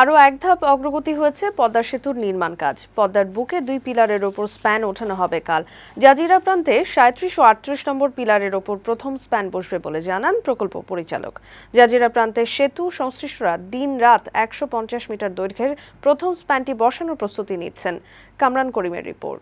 আরও এক ধাপ অগ্রগতি হয়েছে পদ্মা সেতুর নির্মাণ কাজ পদ্মার বুকে দুই পিলারের ওপর স্প্যান ওঠানো হবে কাল জাজিরা প্রান্তে সাঁত্রিশ ও আটত্রিশ নম্বর পিলারের ওপর প্রথম স্প্যান বসবে বলে জানান প্রকল্প পরিচালক জাজিরা প্রান্তে সেতু সংশ্লিষ্টরা দিন রাত একশো মিটার দৈর্ঘ্যের প্রথম স্প্যানটি বসানোর প্রস্তুতি নিচ্ছেন কামরান করিমের রিপোর্ট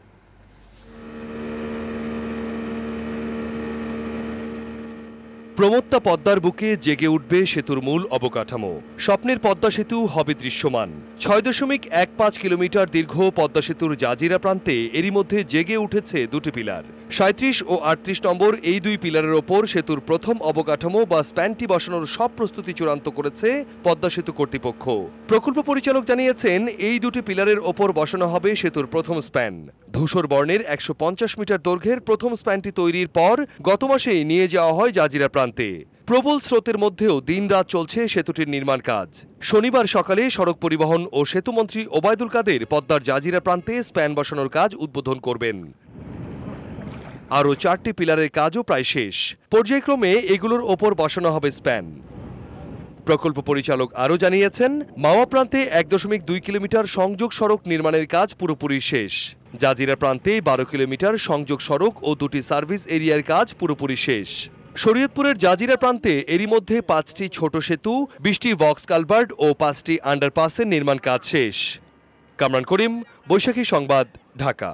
প্রমত্তা পদ্মার বুকে জেগে উঠবে সেতুর মূল অবকাঠামো স্বপ্নের পদ্মা সেতু হবে দৃশ্যমান ছয় দশমিক এক পাঁচ কিলোমিটার দীর্ঘ পদ্মা সেতুর জাজিরা প্রান্তে এরই মধ্যে জেগে উঠেছে দুটি পিলার সাঁত্রিশ ও আটত্রিশ নম্বর এই দুই পিলারের ওপর সেতুর প্রথম অবকাঠামো বা স্প্যানটি বসানোর সব প্রস্তুতি চূড়ান্ত করেছে পদ্মা সেতু কর্তৃপক্ষ প্রকল্প পরিচালক জানিয়েছেন এই দুটি পিলারের ওপর বসানো হবে সেতুর প্রথম স্প্যান ধূসর বর্ণের একশো পঞ্চাশ মিটার দৈর্ঘ্যের প্রথম স্প্যানটি তৈরির পর গত মাসেই নিয়ে যাওয়া হয় জাজিরা প্রান্তে প্রবল স্রোতের মধ্যেও দিনরাত চলছে সেতুটির নির্মাণ কাজ শনিবার সকালে সড়ক পরিবহন ও সেতুমন্ত্রী ওবায়দুল কাদের পদ্মার জাজিরা প্রান্তে স্প্যান বসানোর কাজ উদ্বোধন করবেন আরও চারটি পিলারের কাজও প্রায় শেষ পর্যায়ক্রমে এগুলোর ওপর বসানো হবে স্প্যান প্রকল্প পরিচালক আরও জানিয়েছেন মাওয়া প্রান্তে এক দশমিক দুই কিলোমিটার সংযোগ সড়ক নির্মাণের কাজ পুরোপুরি শেষ জাজিরা প্রান্তে বারো কিলোমিটার সংযোগ সড়ক ও দুটি সার্ভিস এরিয়ার কাজ পুরোপুরি শেষ শরীয়তপুরের জাজিরা প্রান্তে এরই মধ্যে পাঁচটি ছোট সেতু বিশটি বক্স কালভার্ট ও পাঁচটি আন্ডারপাসের নির্মাণ কাজ শেষ কামরান করিম বৈশাখী সংবাদ ঢাকা